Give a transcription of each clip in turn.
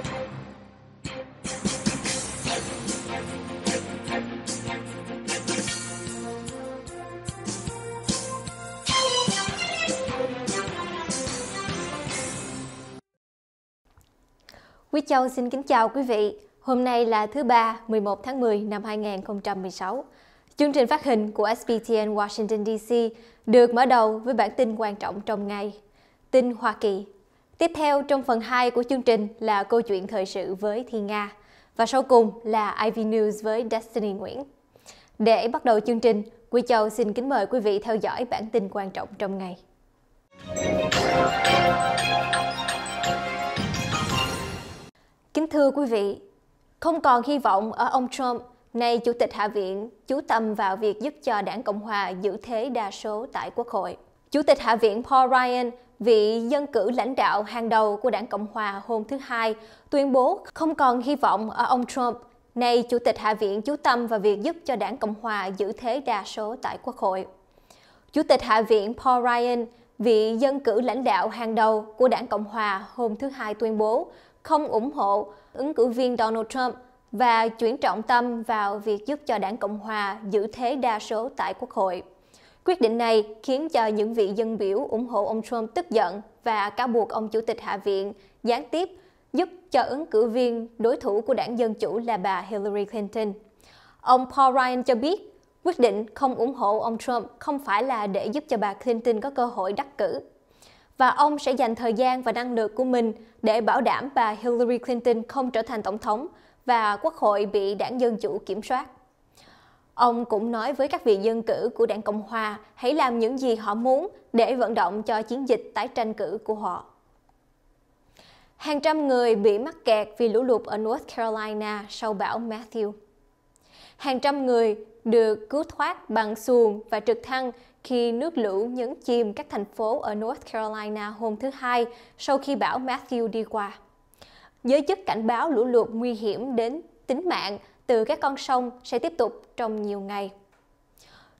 Quý Châu xin kính chào quý vị. Hôm nay là thứ ba, 11 tháng 10 năm 2016. Chương trình phát hình của SBTN Washington DC được mở đầu với bản tin quan trọng trong ngày. Tin Hoa Kỳ Tiếp theo trong phần 2 của chương trình là câu chuyện thời sự với Thiên Nga và sau cùng là IV News với Destiny Nguyễn. Để bắt đầu chương trình, Quy Châu xin kính mời quý vị theo dõi bản tin quan trọng trong ngày. Kính thưa quý vị, không còn hy vọng ở ông Trump, nay Chủ tịch Hạ viện chú tâm vào việc giúp cho đảng Cộng Hòa giữ thế đa số tại Quốc hội. Chủ tịch Hạ viện Paul Ryan vị dân cử lãnh đạo hàng đầu của đảng Cộng Hòa hôm thứ Hai tuyên bố không còn hy vọng ở ông Trump. Nay, Chủ tịch Hạ viện chú tâm vào việc giúp cho đảng Cộng Hòa giữ thế đa số tại Quốc hội. Chủ tịch Hạ viện Paul Ryan, vị dân cử lãnh đạo hàng đầu của đảng Cộng Hòa hôm thứ Hai tuyên bố không ủng hộ ứng cử viên Donald Trump và chuyển trọng tâm vào việc giúp cho đảng Cộng Hòa giữ thế đa số tại Quốc hội. Quyết định này khiến cho những vị dân biểu ủng hộ ông Trump tức giận và cáo buộc ông Chủ tịch Hạ viện gián tiếp giúp cho ứng cử viên đối thủ của đảng Dân Chủ là bà Hillary Clinton. Ông Paul Ryan cho biết, quyết định không ủng hộ ông Trump không phải là để giúp cho bà Clinton có cơ hội đắc cử. Và ông sẽ dành thời gian và năng lực của mình để bảo đảm bà Hillary Clinton không trở thành tổng thống và quốc hội bị đảng Dân Chủ kiểm soát. Ông cũng nói với các vị dân cử của đảng Cộng Hòa hãy làm những gì họ muốn để vận động cho chiến dịch tái tranh cử của họ. Hàng trăm người bị mắc kẹt vì lũ lụt ở North Carolina sau bão Matthew. Hàng trăm người được cứu thoát bằng xuồng và trực thăng khi nước lũ nhấn chìm các thành phố ở North Carolina hôm thứ Hai sau khi bão Matthew đi qua. Giới chức cảnh báo lũ lụt nguy hiểm đến tính mạng từ các con sông sẽ tiếp tục trong nhiều ngày.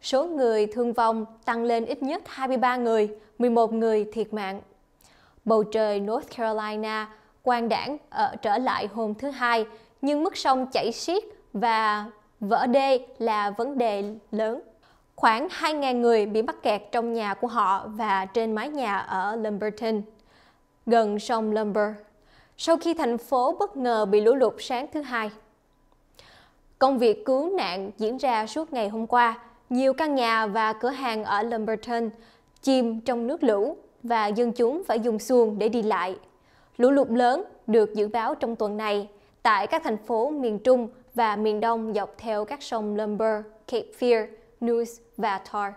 Số người thương vong tăng lên ít nhất 23 người, 11 người thiệt mạng. Bầu trời North Carolina quang đảng ở trở lại hôm thứ Hai, nhưng mức sông chảy xiết và vỡ đê là vấn đề lớn. Khoảng 2.000 người bị mắc kẹt trong nhà của họ và trên mái nhà ở Lumberton, gần sông Lumber, sau khi thành phố bất ngờ bị lũ lụt sáng thứ Hai. Công việc cứu nạn diễn ra suốt ngày hôm qua. Nhiều căn nhà và cửa hàng ở Lumberton chìm trong nước lũ và dân chúng phải dùng xuồng để đi lại. Lũ lụt lớn được dự báo trong tuần này tại các thành phố miền Trung và miền Đông dọc theo các sông Lumber, Cape Fear, Neuse và Tar.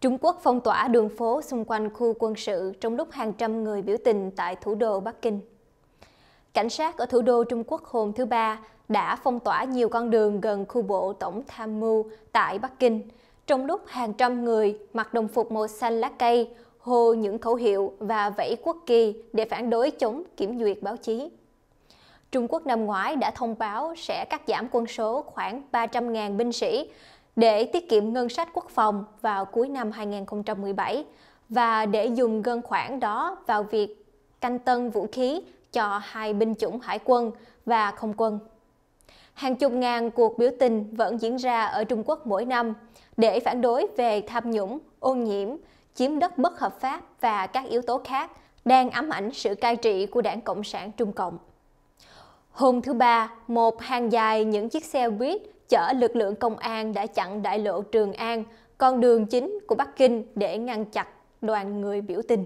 Trung Quốc phong tỏa đường phố xung quanh khu quân sự trong lúc hàng trăm người biểu tình tại thủ đô Bắc Kinh. Cảnh sát ở thủ đô Trung Quốc hôm thứ Ba đã phong tỏa nhiều con đường gần khu bộ Tổng Tham mưu tại Bắc Kinh, trong lúc hàng trăm người mặc đồng phục màu xanh lá cây hô những khẩu hiệu và vẫy quốc kỳ để phản đối chống kiểm duyệt báo chí. Trung Quốc năm ngoái đã thông báo sẽ cắt giảm quân số khoảng 300.000 binh sĩ để tiết kiệm ngân sách quốc phòng vào cuối năm 2017 và để dùng ngân khoản đó vào việc canh tân vũ khí cho hai binh chủng hải quân và không quân hàng chục ngàn cuộc biểu tình vẫn diễn ra ở Trung Quốc mỗi năm để phản đối về tham nhũng, ô nhiễm, chiếm đất bất hợp pháp và các yếu tố khác đang ám ảnh sự cai trị của Đảng Cộng sản Trung Cộng. Hôm thứ Ba, một hàng dài những chiếc xe buýt chở lực lượng công an đã chặn đại lộ Trường An, con đường chính của Bắc Kinh để ngăn chặn đoàn người biểu tình.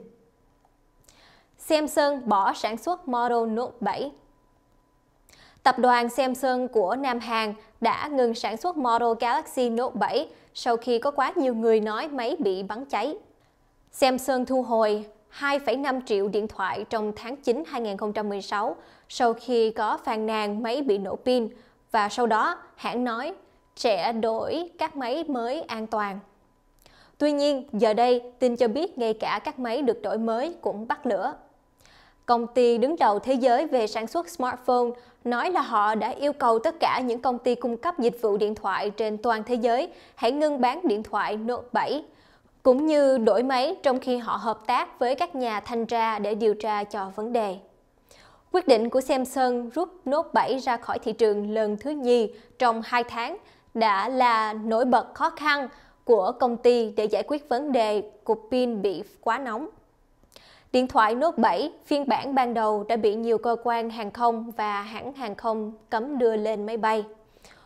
Samsung bỏ sản xuất Model Note 7 Tập đoàn Samsung của Nam Hàn đã ngừng sản xuất model Galaxy Note 7 sau khi có quá nhiều người nói máy bị bắn cháy. Samsung thu hồi 2,5 triệu điện thoại trong tháng 9 2016 sau khi có phàn nàn máy bị nổ pin và sau đó hãng nói sẽ đổi các máy mới an toàn. Tuy nhiên, giờ đây, tin cho biết ngay cả các máy được đổi mới cũng bắt lửa. Công ty đứng đầu thế giới về sản xuất smartphone nói là họ đã yêu cầu tất cả những công ty cung cấp dịch vụ điện thoại trên toàn thế giới hãy ngưng bán điện thoại Note 7 cũng như đổi máy trong khi họ hợp tác với các nhà thanh tra để điều tra cho vấn đề. Quyết định của Samsung rút Note 7 ra khỏi thị trường lần thứ nhì trong 2 tháng đã là nổi bật khó khăn của công ty để giải quyết vấn đề cục pin bị quá nóng. Điện thoại Note 7 phiên bản ban đầu đã bị nhiều cơ quan hàng không và hãng hàng không cấm đưa lên máy bay.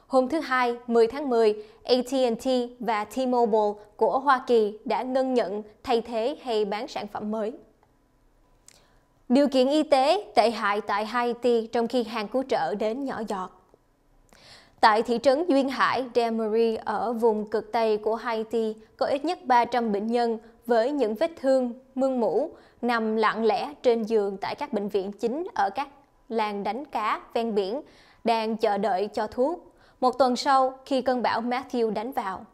Hôm thứ Hai, 10 tháng 10, AT&T và T-Mobile của Hoa Kỳ đã ngân nhận thay thế hay bán sản phẩm mới. Điều kiện y tế tệ hại tại Haiti trong khi hàng cứu trợ đến nhỏ giọt. Tại thị trấn Duyên Hải, Demarie ở vùng cực Tây của Haiti có ít nhất 300 bệnh nhân với những vết thương mương mũ nằm lặng lẽ trên giường tại các bệnh viện chính ở các làng đánh cá ven biển đang chờ đợi cho thuốc một tuần sau khi cơn bão Matthew đánh vào.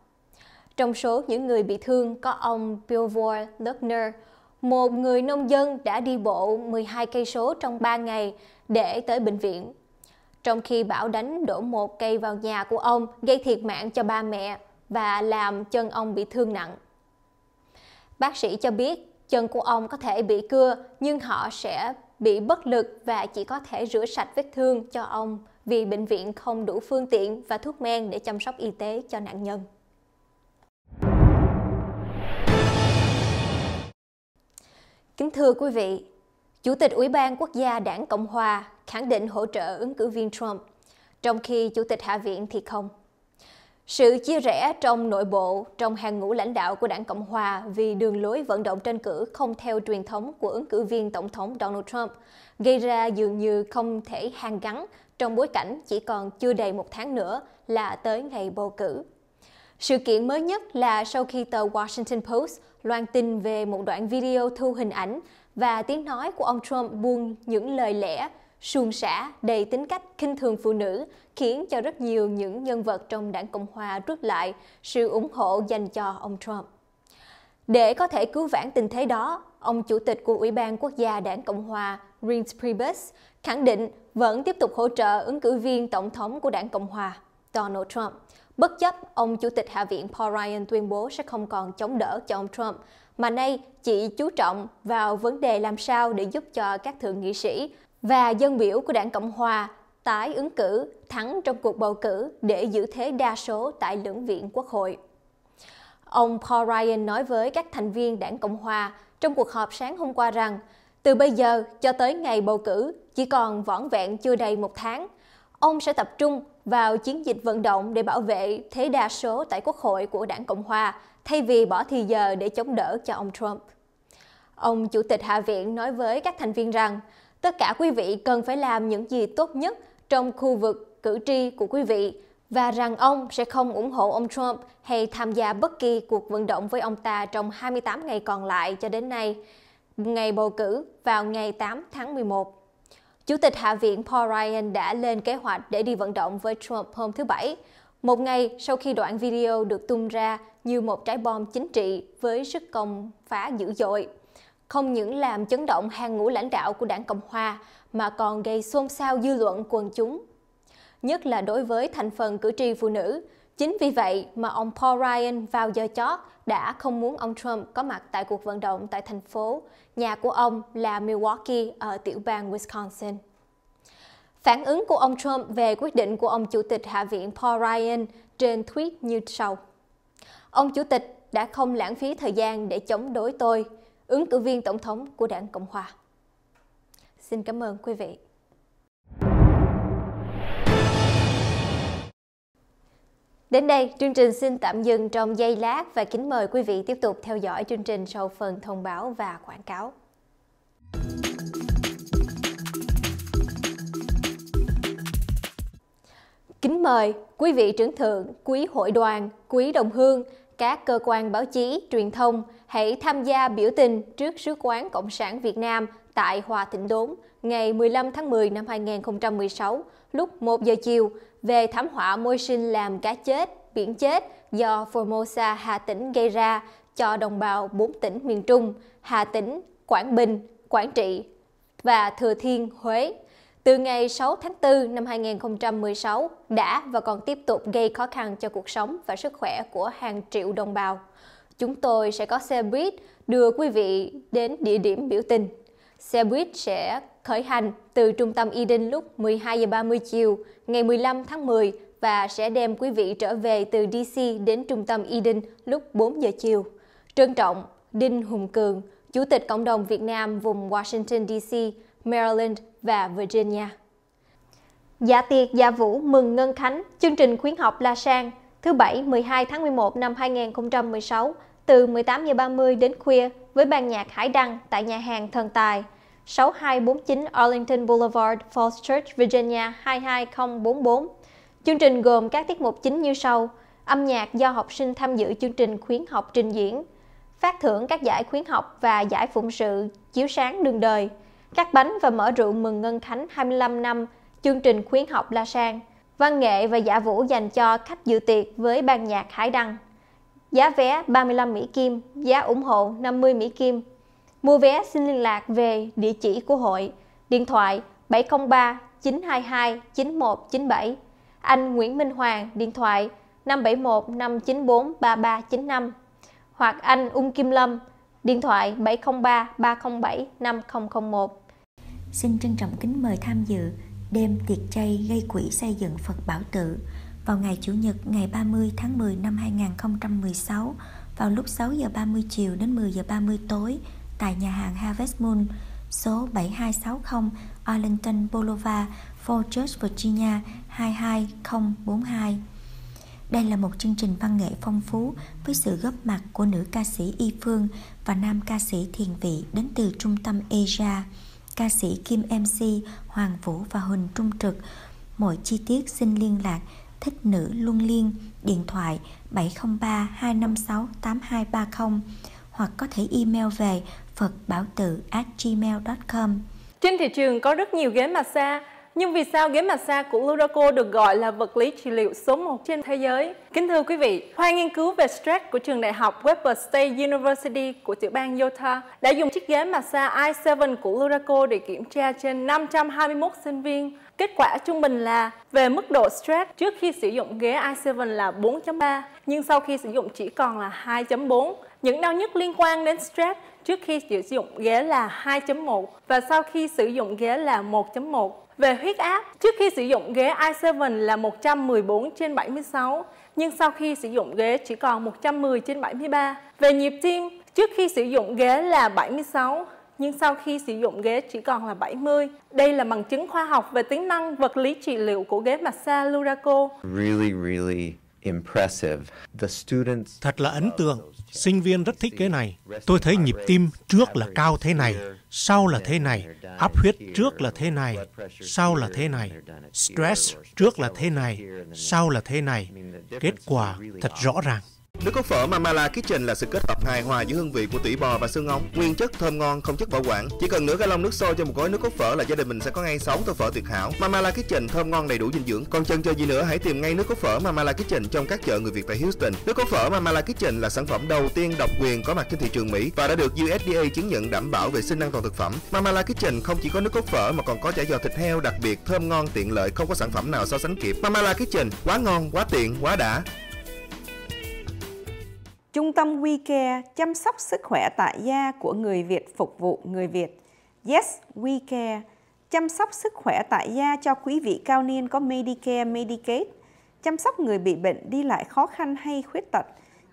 Trong số những người bị thương có ông Billboard Luckner, một người nông dân đã đi bộ 12 cây số trong 3 ngày để tới bệnh viện. Trong khi bão đánh đổ một cây vào nhà của ông gây thiệt mạng cho ba mẹ và làm chân ông bị thương nặng. Bác sĩ cho biết Chân của ông có thể bị cưa, nhưng họ sẽ bị bất lực và chỉ có thể rửa sạch vết thương cho ông vì bệnh viện không đủ phương tiện và thuốc men để chăm sóc y tế cho nạn nhân. Kính thưa quý vị, Chủ tịch Ủy ban Quốc gia Đảng Cộng hòa khẳng định hỗ trợ ứng cử viên Trump, trong khi Chủ tịch Hạ viện thì không. Sự chia rẽ trong nội bộ, trong hàng ngũ lãnh đạo của đảng Cộng Hòa vì đường lối vận động tranh cử không theo truyền thống của ứng cử viên Tổng thống Donald Trump gây ra dường như không thể hàn gắn trong bối cảnh chỉ còn chưa đầy một tháng nữa là tới ngày bầu cử. Sự kiện mới nhất là sau khi tờ Washington Post loan tin về một đoạn video thu hình ảnh và tiếng nói của ông Trump buông những lời lẽ suôn sẻ, đầy tính cách khinh thường phụ nữ, khiến cho rất nhiều những nhân vật trong đảng Cộng Hòa rút lại sự ủng hộ dành cho ông Trump. Để có thể cứu vãn tình thế đó, ông Chủ tịch của Ủy ban Quốc gia đảng Cộng Hòa Reince Priebus khẳng định vẫn tiếp tục hỗ trợ ứng cử viên tổng thống của đảng Cộng Hòa Donald Trump, bất chấp ông Chủ tịch Hạ viện Paul Ryan tuyên bố sẽ không còn chống đỡ cho ông Trump, mà nay chỉ chú trọng vào vấn đề làm sao để giúp cho các thượng nghị sĩ và dân biểu của đảng Cộng Hòa tái ứng cử thắng trong cuộc bầu cử để giữ thế đa số tại lưỡng viện quốc hội. Ông Paul Ryan nói với các thành viên đảng Cộng Hòa trong cuộc họp sáng hôm qua rằng từ bây giờ cho tới ngày bầu cử chỉ còn vỏn vẹn chưa đầy một tháng, ông sẽ tập trung vào chiến dịch vận động để bảo vệ thế đa số tại Quốc hội của đảng Cộng Hòa thay vì bỏ thì giờ để chống đỡ cho ông Trump. Ông Chủ tịch Hạ viện nói với các thành viên rằng tất cả quý vị cần phải làm những gì tốt nhất trong khu vực cử tri của quý vị và rằng ông sẽ không ủng hộ ông Trump hay tham gia bất kỳ cuộc vận động với ông ta trong 28 ngày còn lại cho đến nay, ngày bầu cử vào ngày 8 tháng 11. Chủ tịch Hạ viện Paul Ryan đã lên kế hoạch để đi vận động với Trump hôm thứ Bảy, một ngày sau khi đoạn video được tung ra như một trái bom chính trị với sức công phá dữ dội không những làm chấn động hàng ngũ lãnh đạo của đảng Cộng Hòa mà còn gây xôn xao dư luận quần chúng. Nhất là đối với thành phần cử tri phụ nữ, chính vì vậy mà ông Paul Ryan vào giờ chót đã không muốn ông Trump có mặt tại cuộc vận động tại thành phố, nhà của ông là Milwaukee ở tiểu bang Wisconsin. Phản ứng của ông Trump về quyết định của ông Chủ tịch Hạ viện Paul Ryan trên tweet như sau. Ông Chủ tịch đã không lãng phí thời gian để chống đối tôi – ứng cử viên tổng thống của đảng Cộng Hòa. Xin cảm ơn quý vị. Đến đây, chương trình xin tạm dừng trong giây lát và kính mời quý vị tiếp tục theo dõi chương trình sau phần thông báo và quảng cáo. Kính mời quý vị trưởng thượng, quý hội đoàn, quý đồng hương, các cơ quan báo chí, truyền thông hãy tham gia biểu tình trước Sứ quán Cộng sản Việt Nam tại Hòa Thịnh Đốn ngày 15 tháng 10 năm 2016 lúc 1 giờ chiều về thảm họa môi sinh làm cá chết, biển chết do Formosa Hà Tĩnh gây ra cho đồng bào bốn tỉnh miền Trung Hà Tĩnh, Quảng Bình, Quảng Trị và Thừa Thiên, Huế từ ngày 6 tháng 4 năm 2016 đã và còn tiếp tục gây khó khăn cho cuộc sống và sức khỏe của hàng triệu đồng bào. Chúng tôi sẽ có xe buýt đưa quý vị đến địa điểm biểu tình. Xe buýt sẽ khởi hành từ trung tâm Y Đinh lúc 12h30 chiều ngày 15 tháng 10 và sẽ đem quý vị trở về từ DC đến trung tâm Eden lúc 4 giờ chiều. Trân trọng, Đinh Hùng Cường, Chủ tịch Cộng đồng Việt Nam vùng Washington DC, Maryland, và Virginia. Dạ tiệc dạ vũ mừng Ngân Khánh, chương trình khuyến học La Sang, thứ Bảy 12 tháng 11 năm 2016, từ 18h30 đến khuya với ban nhạc Hải Đăng tại nhà hàng Thần Tài, 6249 Arlington Boulevard, Falls Church, Virginia 22044. Chương trình gồm các tiết mục chính như sau: âm nhạc do học sinh tham dự chương trình khuyến học trình diễn, phát thưởng các giải khuyến học và giải phụng sự chiếu sáng đường đời, Cắt bánh và mở rượu mừng Ngân Khánh 25 năm, chương trình khuyến học La Sang, văn nghệ và giả vũ dành cho khách dự tiệc với ban nhạc Hải Đăng. Giá vé 35 Mỹ Kim, giá ủng hộ 50 Mỹ Kim. Mua vé xin liên lạc về địa chỉ của hội, điện thoại 703 922 9197. Anh Nguyễn Minh Hoàng, điện thoại 571 594 3395 hoặc anh Ung Kim Lâm, điện thoại 703 307 5001 xin trân trọng kính mời tham dự đêm tiệc chay gây quỹ xây dựng Phật Bảo Tự vào ngày Chủ nhật ngày 30 tháng 10 năm 2016 vào lúc 6 giờ 30 chiều đến 10 giờ 30 tối tại nhà hàng Harvest Moon số 7260 Arlington Boulevard, Fort George, Virginia 22042. Đây là một chương trình văn nghệ phong phú với sự góp mặt của nữ ca sĩ Y Phương và nam ca sĩ Thiền Vị đến từ Trung tâm Asia ca sĩ Kim MC Hoàng Vũ và Huỳnh Trung Trực. Mọi chi tiết xin liên lạc thích nữ luân liên điện thoại 703 256 8230 hoặc có thể email về phật bảo tự gmail.com. Trên thị trường có rất nhiều ghế massage nhưng vì sao ghế massage của Luraco được gọi là vật lý trị liệu số 1 trên thế giới? Kính thưa quý vị, khoa nghiên cứu về stress của trường đại học Weber State University của tiểu bang Utah đã dùng chiếc ghế massage i7 của Luraco để kiểm tra trên 521 sinh viên. Kết quả trung bình là về mức độ stress trước khi sử dụng ghế i7 là 4.3, nhưng sau khi sử dụng chỉ còn là 2.4. Những đau nhức liên quan đến stress trước khi sử dụng ghế là 2.1 và sau khi sử dụng ghế là 1.1. Về huyết áp, trước khi sử dụng ghế i7 là 114 trên 76, nhưng sau khi sử dụng ghế chỉ còn 110 trên 73. Về nhịp tim, trước khi sử dụng ghế là 76, nhưng sau khi sử dụng ghế chỉ còn là 70. Đây là bằng chứng khoa học về tính năng vật lý trị liệu của ghế massage Luraco. Really, really Thật là ấn tượng. Sinh viên rất thích cái này. Tôi thấy nhịp tim trước là cao thế này, sau là thế này, áp huyết trước là thế này, sau là thế này, stress trước là thế này, sau là thế này. Kết quả thật rõ ràng. Nước cốt phở Mamala Kitchen là sự kết hợp hài hòa giữa hương vị của tủy bò và xương ống, nguyên chất thơm ngon, không chất bảo quản. Chỉ cần nửa gallon nước sôi cho một gói nước cốt phở là gia đình mình sẽ có ngay 6 tô phở tuyệt hảo. Mamala Kitchen thơm ngon đầy đủ dinh dưỡng. Còn chân chơi gì nữa hãy tìm ngay nước cốt phở Mamala Kitchen trong các chợ người Việt tại Houston. Nước cốt phở Mamala Kitchen là sản phẩm đầu tiên độc quyền có mặt trên thị trường Mỹ và đã được USDA chứng nhận đảm bảo vệ sinh an toàn thực phẩm. Mamala Kitchen không chỉ có nước cốt phở mà còn có chả giò thịt heo đặc biệt thơm ngon tiện lợi không có sản phẩm nào so sánh kịp. Mamala Kitchen quá ngon, quá tiện, quá đã. Trung tâm WeCare chăm sóc sức khỏe tại gia của người Việt phục vụ người Việt. Yes, WeCare chăm sóc sức khỏe tại gia cho quý vị cao niên có Medicare, Medicaid, chăm sóc người bị bệnh đi lại khó khăn hay khuyết tật.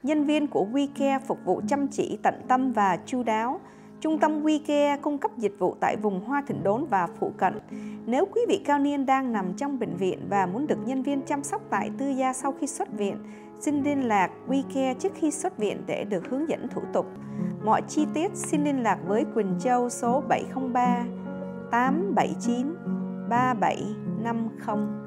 Nhân viên của WeCare phục vụ chăm chỉ, tận tâm và chu đáo. Trung tâm WeCare cung cấp dịch vụ tại vùng Hoa Thịnh Đốn và phụ cận. Nếu quý vị cao niên đang nằm trong bệnh viện và muốn được nhân viên chăm sóc tại tư gia sau khi xuất viện, xin liên lạc WeCare trước khi xuất viện để được hướng dẫn thủ tục. Mọi chi tiết xin liên lạc với Quỳnh Châu số 703 879 3750.